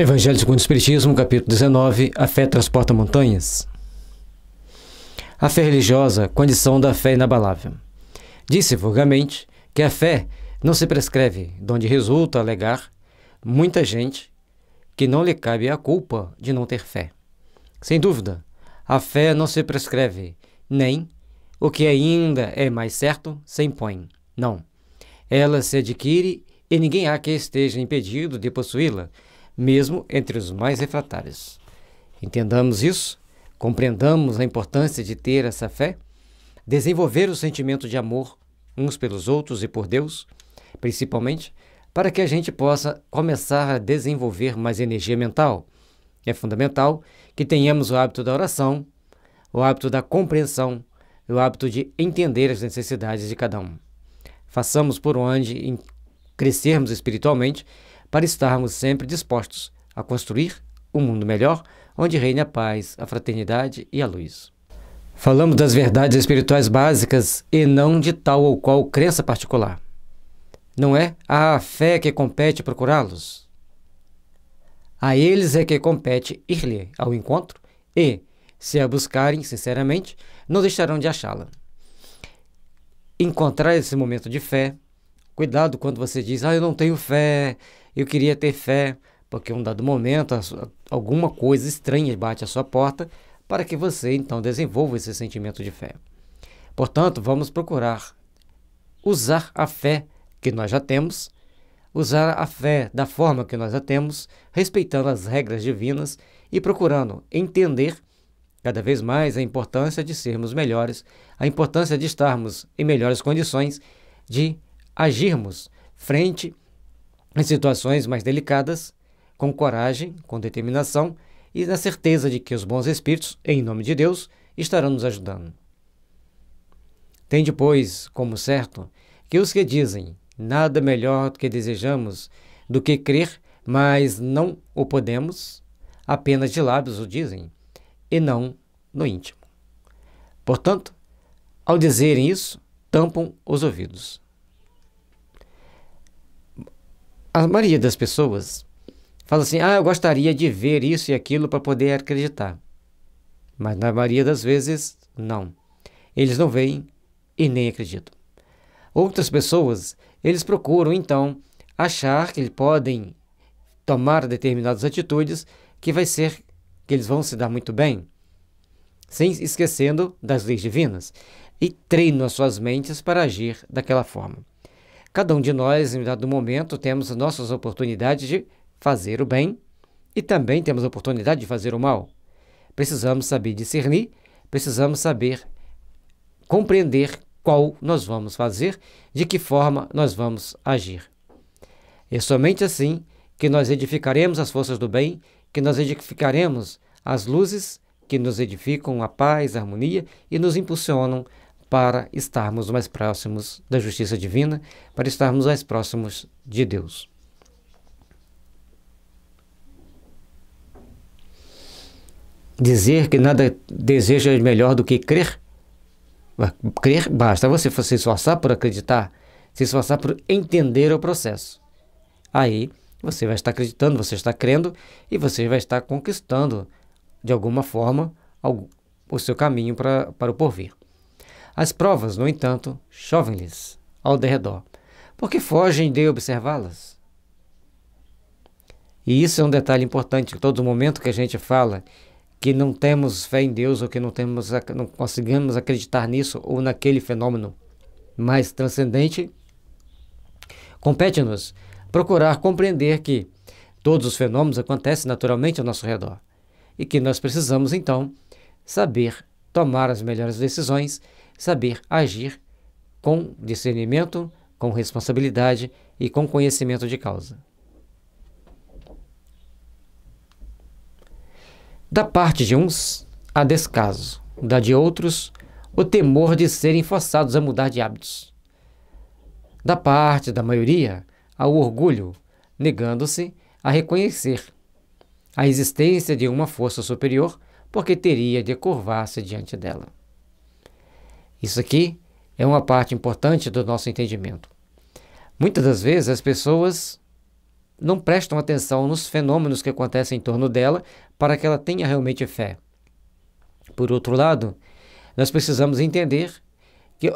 Evangelho segundo o Espiritismo, capítulo 19 A fé transporta montanhas. A fé religiosa, condição da fé inabalável. Disse vulgarmente que a fé não se prescreve, donde resulta alegar muita gente que não lhe cabe a culpa de não ter fé. Sem dúvida, a fé não se prescreve, nem o que ainda é mais certo se impõe. Não. Ela se adquire e ninguém há que esteja impedido de possuí-la mesmo entre os mais refratários. Entendamos isso, compreendamos a importância de ter essa fé, desenvolver o sentimento de amor uns pelos outros e por Deus, principalmente, para que a gente possa começar a desenvolver mais energia mental. É fundamental que tenhamos o hábito da oração, o hábito da compreensão e o hábito de entender as necessidades de cada um. Façamos por onde crescermos espiritualmente para estarmos sempre dispostos a construir um mundo melhor, onde reine a paz, a fraternidade e a luz. Falamos das verdades espirituais básicas e não de tal ou qual crença particular. Não é a fé que compete procurá-los. A eles é que compete ir-lhe ao encontro e, se a buscarem sinceramente, não deixarão de achá-la. Encontrar esse momento de fé, Cuidado quando você diz, ah, eu não tenho fé, eu queria ter fé, porque em um dado momento alguma coisa estranha bate à sua porta para que você então desenvolva esse sentimento de fé. Portanto, vamos procurar usar a fé que nós já temos, usar a fé da forma que nós já temos, respeitando as regras divinas e procurando entender cada vez mais a importância de sermos melhores, a importância de estarmos em melhores condições de agirmos frente às situações mais delicadas com coragem, com determinação e na certeza de que os bons espíritos, em nome de Deus, estarão nos ajudando. Tem depois como certo que os que dizem nada melhor do que desejamos do que crer, mas não o podemos, apenas de lábios o dizem, e não no íntimo. Portanto, ao dizerem isso, tampam os ouvidos. a maioria das pessoas fala assim: ah, eu gostaria de ver isso e aquilo para poder acreditar. Mas na maioria das vezes, não. Eles não veem e nem acreditam. Outras pessoas, eles procuram então achar que eles podem tomar determinadas atitudes que vai ser que eles vão se dar muito bem, sem esquecendo das leis divinas, e treinam as suas mentes para agir daquela forma. Cada um de nós, em dado momento, temos nossas oportunidades de fazer o bem e também temos a oportunidade de fazer o mal. Precisamos saber discernir, precisamos saber compreender qual nós vamos fazer, de que forma nós vamos agir. É somente assim que nós edificaremos as forças do bem, que nós edificaremos as luzes que nos edificam a paz, a harmonia e nos impulsionam para estarmos mais próximos da justiça divina, para estarmos mais próximos de Deus. Dizer que nada deseja melhor do que crer? Crer basta você se esforçar por acreditar, se esforçar por entender o processo. Aí você vai estar acreditando, você está crendo e você vai estar conquistando, de alguma forma, o seu caminho para, para o porvir. As provas, no entanto, chovem-lhes ao derredor, porque fogem de observá-las. E isso é um detalhe importante, todo momento que a gente fala que não temos fé em Deus ou que não temos não conseguimos acreditar nisso ou naquele fenômeno mais transcendente, compete-nos procurar compreender que todos os fenômenos acontecem naturalmente ao nosso redor e que nós precisamos então saber tomar as melhores decisões saber agir com discernimento, com responsabilidade e com conhecimento de causa. Da parte de uns, há descaso, da de outros, o temor de serem forçados a mudar de hábitos. Da parte da maioria, há o orgulho, negando-se a reconhecer a existência de uma força superior, porque teria de curvar-se diante dela. Isso aqui é uma parte importante do nosso entendimento. Muitas das vezes as pessoas não prestam atenção nos fenômenos que acontecem em torno dela para que ela tenha realmente fé. Por outro lado, nós precisamos entender que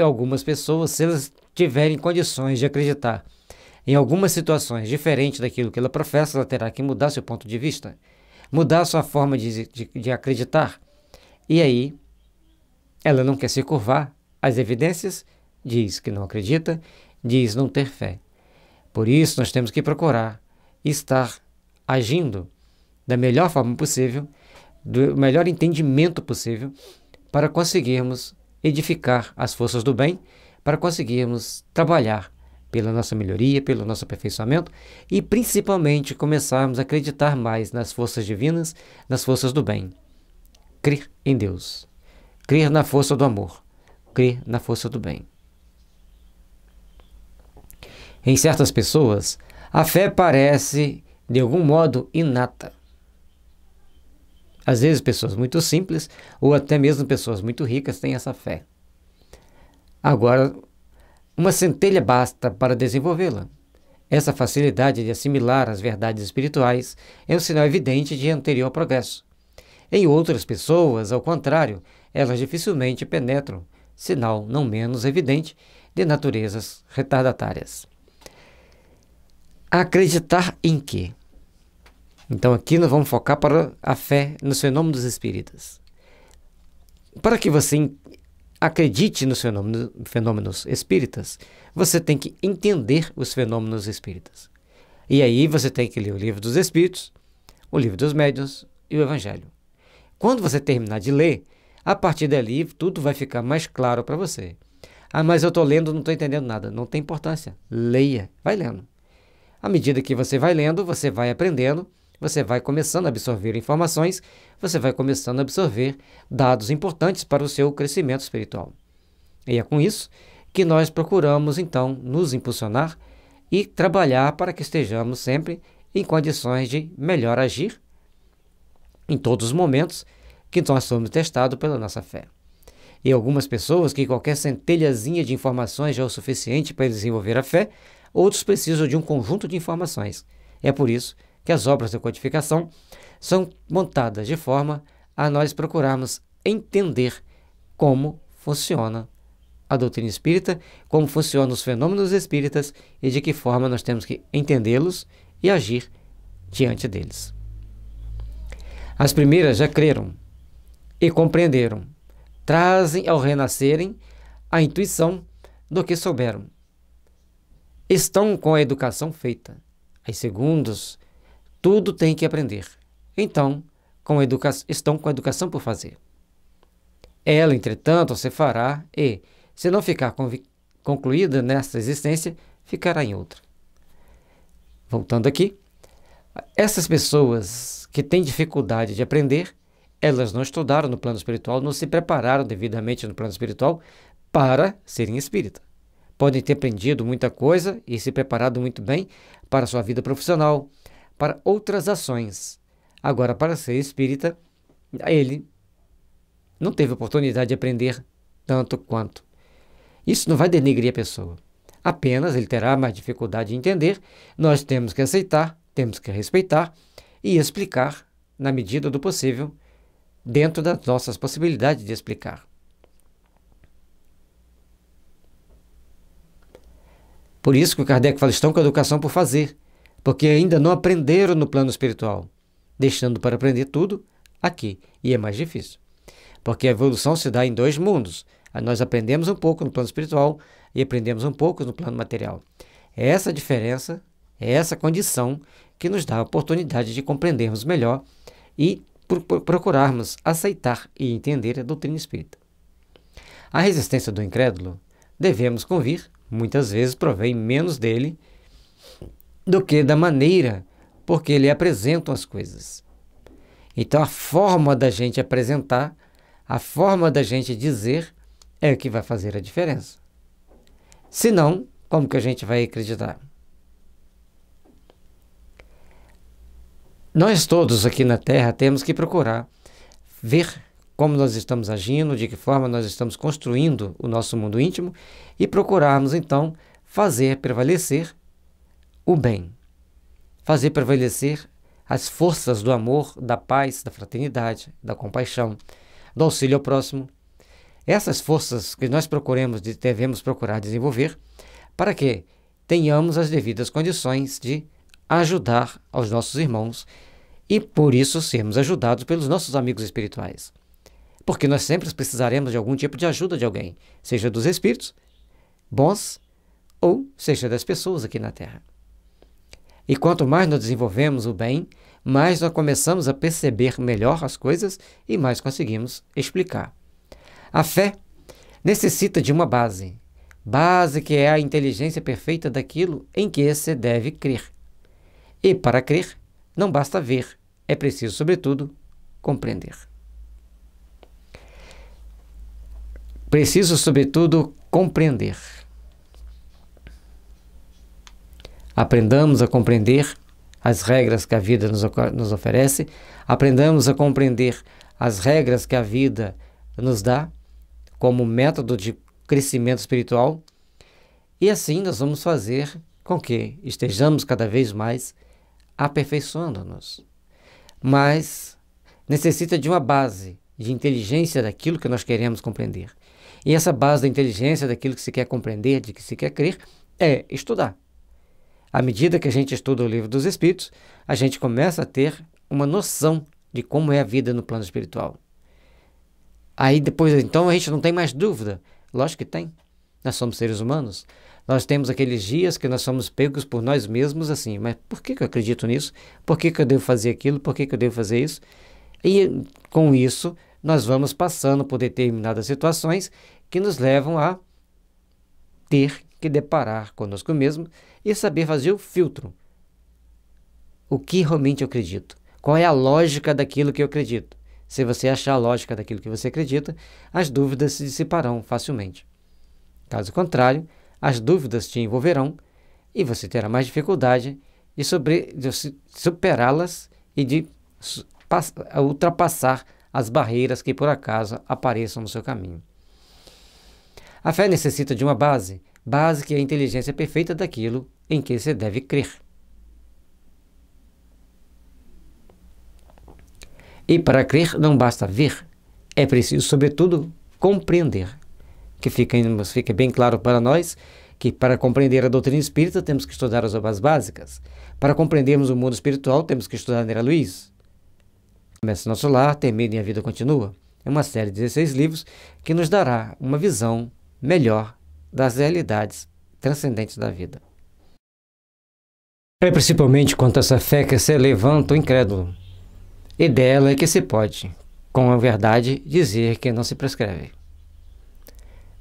algumas pessoas, se elas tiverem condições de acreditar em algumas situações diferentes daquilo que ela professa, ela terá que mudar seu ponto de vista, mudar sua forma de, de, de acreditar. E aí ela não quer se curvar às evidências, diz que não acredita, diz não ter fé. Por isso, nós temos que procurar estar agindo da melhor forma possível, do melhor entendimento possível, para conseguirmos edificar as forças do bem, para conseguirmos trabalhar pela nossa melhoria, pelo nosso aperfeiçoamento e principalmente começarmos a acreditar mais nas forças divinas, nas forças do bem. Crer em Deus. Crer na força do amor, crer na força do bem. Em certas pessoas, a fé parece, de algum modo, inata. Às vezes, pessoas muito simples ou até mesmo pessoas muito ricas têm essa fé. Agora, uma centelha basta para desenvolvê-la. Essa facilidade de assimilar as verdades espirituais é um sinal evidente de anterior progresso. Em outras pessoas, ao contrário, elas dificilmente penetram, sinal não menos evidente de naturezas retardatárias. Acreditar em quê? Então aqui nós vamos focar para a fé nos fenômenos espíritas. Para que você acredite nos fenômenos, fenômenos espíritas, você tem que entender os fenômenos espíritas. E aí você tem que ler o livro dos Espíritos, o livro dos Médiuns e o Evangelho. Quando você terminar de ler, a partir dali, tudo vai ficar mais claro para você. Ah, mas eu estou lendo, não estou entendendo nada. Não tem importância. Leia, vai lendo. À medida que você vai lendo, você vai aprendendo, você vai começando a absorver informações, você vai começando a absorver dados importantes para o seu crescimento espiritual. E é com isso que nós procuramos, então, nos impulsionar e trabalhar para que estejamos sempre em condições de melhor agir em todos os momentos que nós somos testados pela nossa fé. E algumas pessoas que qualquer centelhazinha de informações já é o suficiente para desenvolver a fé, outros precisam de um conjunto de informações. É por isso que as obras de codificação são montadas de forma a nós procurarmos entender como funciona a doutrina espírita, como funcionam os fenômenos espíritas e de que forma nós temos que entendê-los e agir diante deles. As primeiras já creram e compreenderam. Trazem ao renascerem a intuição do que souberam. Estão com a educação feita. Aí, segundos, tudo tem que aprender. Então, com educa... estão com a educação por fazer. Ela, entretanto, se fará e, se não ficar concluída nesta existência, ficará em outra. Voltando aqui, essas pessoas que têm dificuldade de aprender elas não estudaram no plano espiritual, não se prepararam devidamente no plano espiritual para serem espíritas. Podem ter aprendido muita coisa e se preparado muito bem para sua vida profissional, para outras ações. Agora, para ser espírita, ele não teve oportunidade de aprender tanto quanto. Isso não vai denegrir a pessoa. Apenas ele terá mais dificuldade de entender. Nós temos que aceitar, temos que respeitar e explicar, na medida do possível, dentro das nossas possibilidades de explicar. Por isso que o Kardec fala: estão com a educação por fazer, porque ainda não aprenderam no plano espiritual, deixando para aprender tudo aqui. E é mais difícil, porque a evolução se dá em dois mundos. Ah, nós aprendemos um pouco no plano espiritual e aprendemos um pouco no plano material. É essa diferença, é essa condição que nos dá a oportunidade de compreendermos melhor e procurarmos aceitar e entender a doutrina espírita. A resistência do incrédulo, devemos convir, muitas vezes provém menos dele do que da maneira por que ele apresenta as coisas. Então, a forma da gente apresentar, a forma da gente dizer, é o que vai fazer a diferença. Se não, como que a gente vai acreditar? nós todos aqui na Terra temos que procurar ver como nós estamos agindo, de que forma nós estamos construindo o nosso mundo íntimo e procurarmos então fazer prevalecer o bem, fazer prevalecer as forças do amor, da paz, da fraternidade, da compaixão, do auxílio ao próximo. Essas forças que nós procuremos devemos procurar desenvolver para que tenhamos as devidas condições de ajudar aos nossos irmãos e por isso sermos ajudados pelos nossos amigos espirituais. Porque nós sempre precisaremos de algum tipo de ajuda de alguém, seja dos espíritos bons ou seja das pessoas aqui na Terra. E quanto mais nós desenvolvemos o bem, mais nós começamos a perceber melhor as coisas e mais conseguimos explicar. A fé necessita de uma base, base que é a inteligência perfeita daquilo em que se deve crer. E para crer, não basta ver, é preciso, sobretudo, compreender. Preciso, sobretudo, compreender. Aprendamos a compreender as regras que a vida nos, nos oferece, aprendamos a compreender as regras que a vida nos dá como método de crescimento espiritual, e assim nós vamos fazer com que estejamos cada vez mais aperfeiçoando-nos, mas necessita de uma base de inteligência daquilo que nós queremos compreender. E essa base da inteligência daquilo que se quer compreender, de que se quer crer, é estudar. À medida que a gente estuda o livro dos Espíritos, a gente começa a ter uma noção de como é a vida no plano espiritual. Aí depois, então, a gente não tem mais dúvida. Lógico que tem. Nós somos seres humanos. Nós temos aqueles dias que nós somos pegos por nós mesmos assim, mas por que, que eu acredito nisso? Por que, que eu devo fazer aquilo? Por que, que eu devo fazer isso? E com isso, nós vamos passando por determinadas situações que nos levam a ter que deparar conosco mesmo e saber fazer o filtro. O que realmente eu acredito? Qual é a lógica daquilo que eu acredito? Se você achar a lógica daquilo que você acredita, as dúvidas se dissiparão facilmente. Caso contrário, as dúvidas te envolverão e você terá mais dificuldade de, de superá-las e de eh, ultrapassar as barreiras que por acaso apareçam no seu caminho. A fé necessita de uma base, base que é a inteligência perfeita daquilo em que você deve crer. E para crer não basta ver, é preciso, sobretudo, compreender que fica, fica bem claro para nós que para compreender a doutrina espírita temos que estudar as obras básicas. Para compreendermos o mundo espiritual temos que estudar Nera Luiz. Começa nosso lar, tem medo e a vida continua. É uma série de 16 livros que nos dará uma visão melhor das realidades transcendentes da vida. É principalmente quanto a essa fé que se levanta o incrédulo. E dela é que se pode, com a verdade, dizer que não se prescreve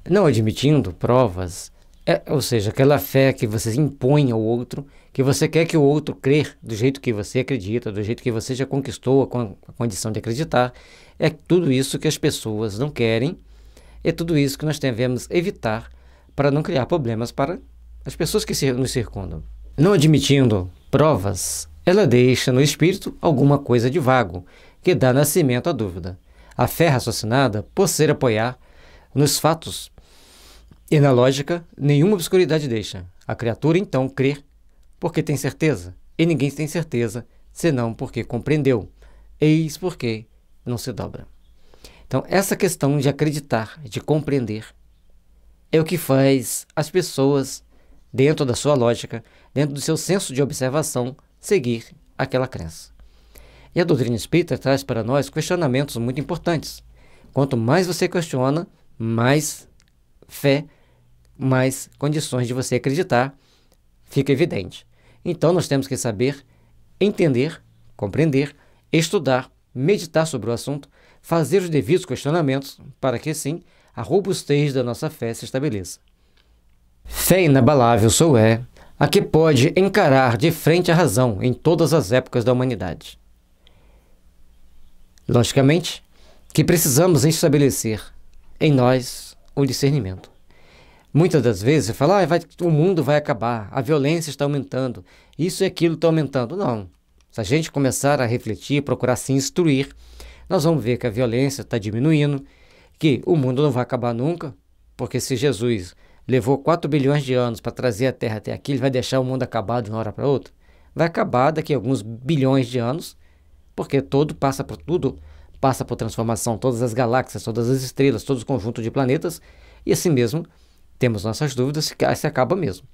não admitindo provas, é, ou seja, aquela fé que você impõe ao outro, que você quer que o outro crer do jeito que você acredita, do jeito que você já conquistou a, con a condição de acreditar, é tudo isso que as pessoas não querem, é tudo isso que nós devemos evitar para não criar problemas para as pessoas que se, nos circundam. Não admitindo provas, ela deixa no espírito alguma coisa de vago, que dá nascimento à dúvida. A fé raciocinada, por ser apoiar nos fatos e na lógica, nenhuma obscuridade deixa. A criatura então crê porque tem certeza, e ninguém tem certeza senão porque compreendeu. Eis porque não se dobra. Então, essa questão de acreditar, de compreender, é o que faz as pessoas, dentro da sua lógica, dentro do seu senso de observação, seguir aquela crença. E a doutrina espírita traz para nós questionamentos muito importantes. Quanto mais você questiona, mais fé mais condições de você acreditar, fica evidente. Então nós temos que saber entender, compreender, estudar, meditar sobre o assunto, fazer os devidos questionamentos para que sim a robustez da nossa fé se estabeleça. Fé inabalável sou é, a que pode encarar de frente a razão em todas as épocas da humanidade. Logicamente, que precisamos estabelecer em nós o discernimento. Muitas das vezes você fala, ah, vai, o mundo vai acabar, a violência está aumentando, isso e aquilo está aumentando. Não. Se a gente começar a refletir, procurar se instruir, nós vamos ver que a violência está diminuindo, que o mundo não vai acabar nunca, porque se Jesus levou 4 bilhões de anos para trazer a Terra até aqui, ele vai deixar o mundo acabado de uma hora para outra? Vai acabar daqui a alguns bilhões de anos, porque todo passa por tudo, passa por transformação, todas as galáxias, todas as estrelas, todo o conjunto de planetas, e assim mesmo temos nossas dúvidas se acaba mesmo.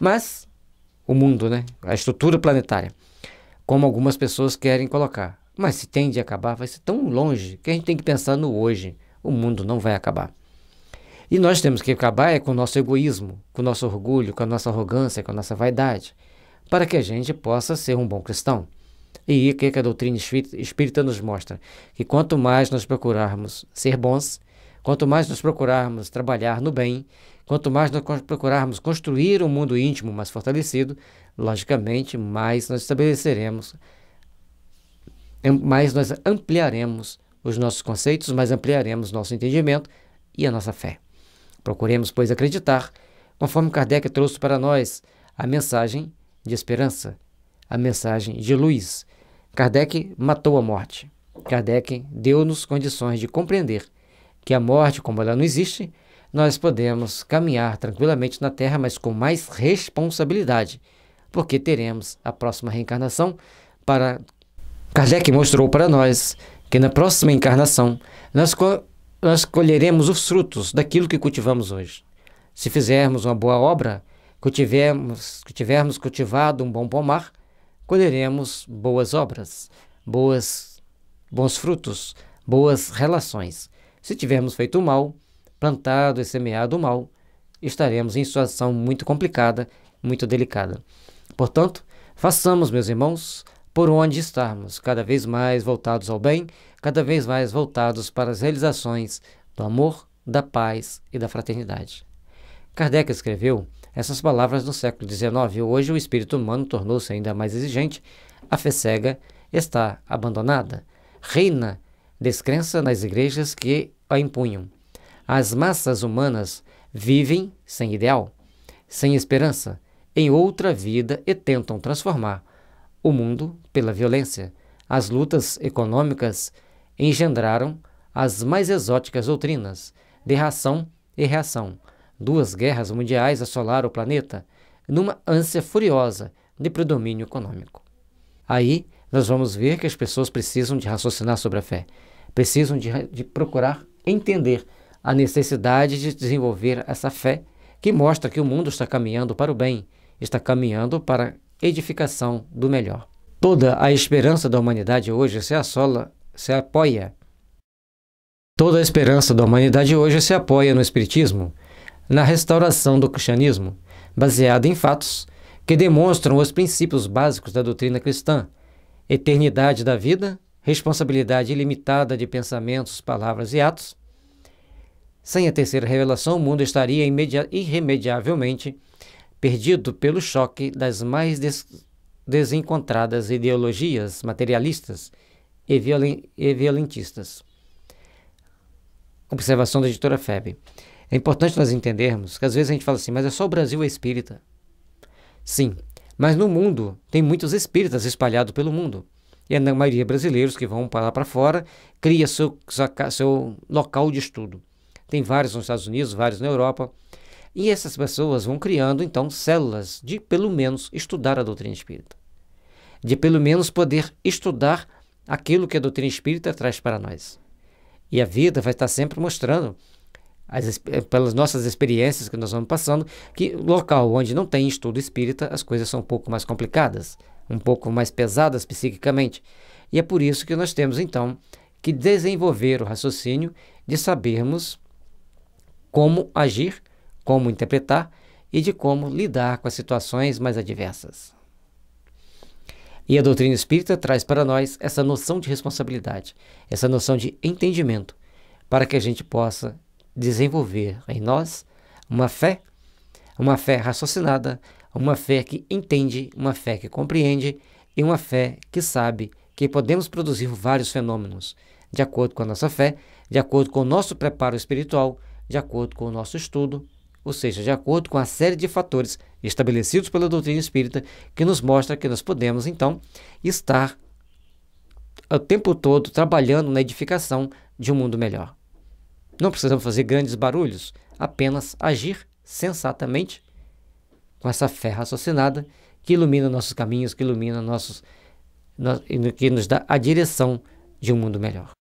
Mas o mundo, né? A estrutura planetária, como algumas pessoas querem colocar. Mas se tende a acabar, vai ser tão longe que a gente tem que pensar no hoje. O mundo não vai acabar. E nós temos que acabar é com o nosso egoísmo, com o nosso orgulho, com a nossa arrogância, com a nossa vaidade, para que a gente possa ser um bom cristão. E o que a doutrina espírita nos mostra? Que quanto mais nós procurarmos ser bons, Quanto mais nos procurarmos trabalhar no bem, quanto mais nós procurarmos construir um mundo íntimo mais fortalecido, logicamente, mais nós estabeleceremos, mais nós ampliaremos os nossos conceitos, mais ampliaremos nosso entendimento e a nossa fé. Procuremos, pois, acreditar, conforme Kardec trouxe para nós a mensagem de esperança, a mensagem de luz. Kardec matou a morte. Kardec deu-nos condições de compreender que a morte, como ela não existe, nós podemos caminhar tranquilamente na Terra, mas com mais responsabilidade, porque teremos a próxima reencarnação para Kardec mostrou para nós que na próxima encarnação nós, co nós colheremos os frutos daquilo que cultivamos hoje. Se fizermos uma boa obra, cultivermos, tivermos cultivado um bom pomar, colheremos boas obras, boas, bons frutos, boas relações. Se tivermos feito o mal, plantado e semeado o mal, estaremos em situação muito complicada, muito delicada. Portanto, façamos, meus irmãos, por onde estarmos, cada vez mais voltados ao bem, cada vez mais voltados para as realizações do amor, da paz e da fraternidade. Kardec escreveu essas palavras no século XIX hoje o espírito humano tornou-se ainda mais exigente. A fé cega está abandonada. Reina descrença nas igrejas que a impunham. As massas humanas vivem sem ideal, sem esperança, em outra vida e tentam transformar o mundo pela violência. As lutas econômicas engendraram as mais exóticas doutrinas de ração e reação. Duas guerras mundiais assolaram o planeta numa ânsia furiosa de predomínio econômico. Aí nós vamos ver que as pessoas precisam de raciocinar sobre a fé precisam de, de procurar entender a necessidade de desenvolver essa fé que mostra que o mundo está caminhando para o bem, está caminhando para a edificação do melhor. Toda a esperança da humanidade hoje se assola, se apoia. Toda a esperança da humanidade hoje se apoia no Espiritismo, na restauração do cristianismo, baseada em fatos que demonstram os princípios básicos da doutrina cristã: eternidade da vida, responsabilidade ilimitada de pensamentos, palavras e atos, sem a terceira revelação, o mundo estaria irremediavelmente perdido pelo choque das mais des desencontradas ideologias materialistas e, violen e violentistas. Observação da editora Feb. É importante nós entendermos que às vezes a gente fala assim, mas é só o Brasil é espírita. Sim, mas no mundo tem muitos espíritas espalhados pelo mundo e a maioria brasileiros que vão para lá para fora, cria seu, seu local de estudo. Tem vários nos Estados Unidos, vários na Europa. E essas pessoas vão criando, então, células de, pelo menos, estudar a doutrina espírita. De, pelo menos, poder estudar aquilo que a doutrina espírita traz para nós. E a vida vai estar sempre mostrando, as, eh, pelas nossas experiências que nós vamos passando, que local onde não tem estudo espírita, as coisas são um pouco mais complicadas um pouco mais pesadas psiquicamente. E é por isso que nós temos então que desenvolver o raciocínio de sabermos como agir, como interpretar e de como lidar com as situações mais adversas. E a doutrina espírita traz para nós essa noção de responsabilidade, essa noção de entendimento, para que a gente possa desenvolver em nós uma fé, uma fé raciocinada, uma fé que entende, uma fé que compreende e uma fé que sabe que podemos produzir vários fenômenos de acordo com a nossa fé, de acordo com o nosso preparo espiritual, de acordo com o nosso estudo, ou seja, de acordo com a série de fatores estabelecidos pela doutrina espírita que nos mostra que nós podemos então estar o tempo todo trabalhando na edificação de um mundo melhor. Não precisamos fazer grandes barulhos, apenas agir sensatamente com essa fé raciocinada que ilumina nossos caminhos, que ilumina nossos, que nos dá a direção de um mundo melhor.